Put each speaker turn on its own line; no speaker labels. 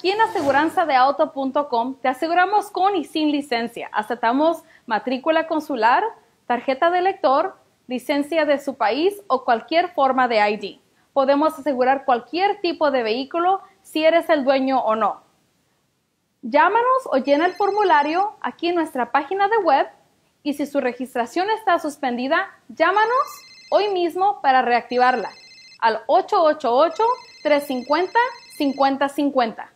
Aquí en
aseguranzadeauto.com te aseguramos con y sin licencia. Aceptamos matrícula consular, tarjeta de lector, licencia de su país o cualquier forma de ID. Podemos asegurar cualquier tipo de vehículo si eres el dueño o no. Llámanos o llena el formulario aquí en nuestra página de web y si su registración está suspendida, llámanos hoy mismo para reactivarla al 888 350 5050.